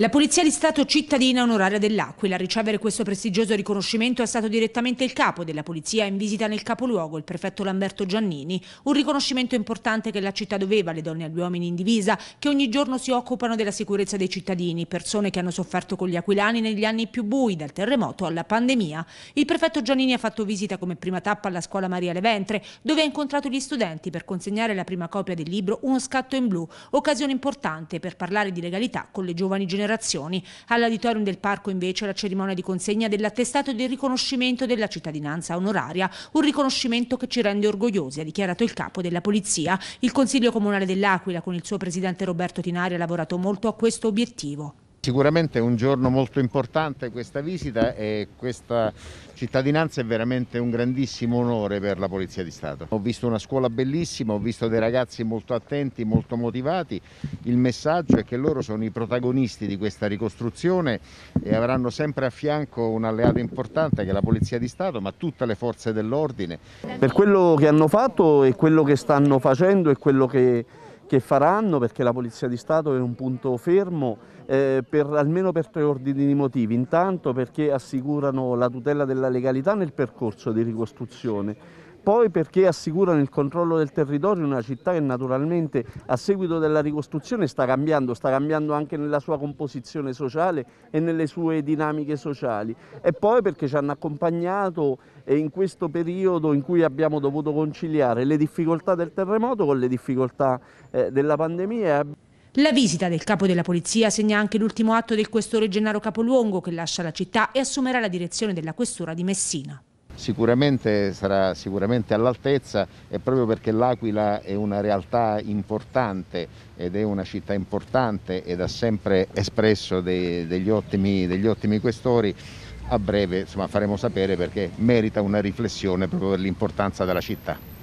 La Polizia di Stato cittadina onoraria dell'Aquila. A ricevere questo prestigioso riconoscimento è stato direttamente il capo della Polizia in visita nel capoluogo, il prefetto Lamberto Giannini. Un riconoscimento importante che la città doveva alle donne e agli uomini in divisa che ogni giorno si occupano della sicurezza dei cittadini, persone che hanno sofferto con gli aquilani negli anni più bui, dal terremoto alla pandemia. Il prefetto Giannini ha fatto visita come prima tappa alla scuola Maria Leventre, dove ha incontrato gli studenti per consegnare la prima copia del libro Uno scatto in blu, occasione importante per parlare di legalità con le giovani generazioni generazioni. All'auditorium del parco invece la cerimonia di consegna dell'attestato di riconoscimento della cittadinanza onoraria, un riconoscimento che ci rende orgogliosi, ha dichiarato il capo della polizia. Il Consiglio Comunale dell'Aquila con il suo presidente Roberto Tinari ha lavorato molto a questo obiettivo. Sicuramente è un giorno molto importante questa visita e questa cittadinanza è veramente un grandissimo onore per la Polizia di Stato. Ho visto una scuola bellissima, ho visto dei ragazzi molto attenti, molto motivati. Il messaggio è che loro sono i protagonisti di questa ricostruzione e avranno sempre a fianco un alleato importante che è la Polizia di Stato, ma tutte le forze dell'ordine. Per quello che hanno fatto e quello che stanno facendo e quello che che faranno perché la Polizia di Stato è un punto fermo eh, per, almeno per tre ordini di motivi. Intanto perché assicurano la tutela della legalità nel percorso di ricostruzione poi perché assicurano il controllo del territorio in una città che naturalmente a seguito della ricostruzione sta cambiando, sta cambiando anche nella sua composizione sociale e nelle sue dinamiche sociali e poi perché ci hanno accompagnato eh, in questo periodo in cui abbiamo dovuto conciliare le difficoltà del terremoto con le difficoltà eh, della pandemia. La visita del capo della polizia segna anche l'ultimo atto del questore Gennaro Capoluongo che lascia la città e assumerà la direzione della questura di Messina sicuramente sarà sicuramente all'altezza e proprio perché l'Aquila è una realtà importante ed è una città importante ed ha sempre espresso dei, degli, ottimi, degli ottimi questori a breve insomma, faremo sapere perché merita una riflessione proprio per l'importanza della città.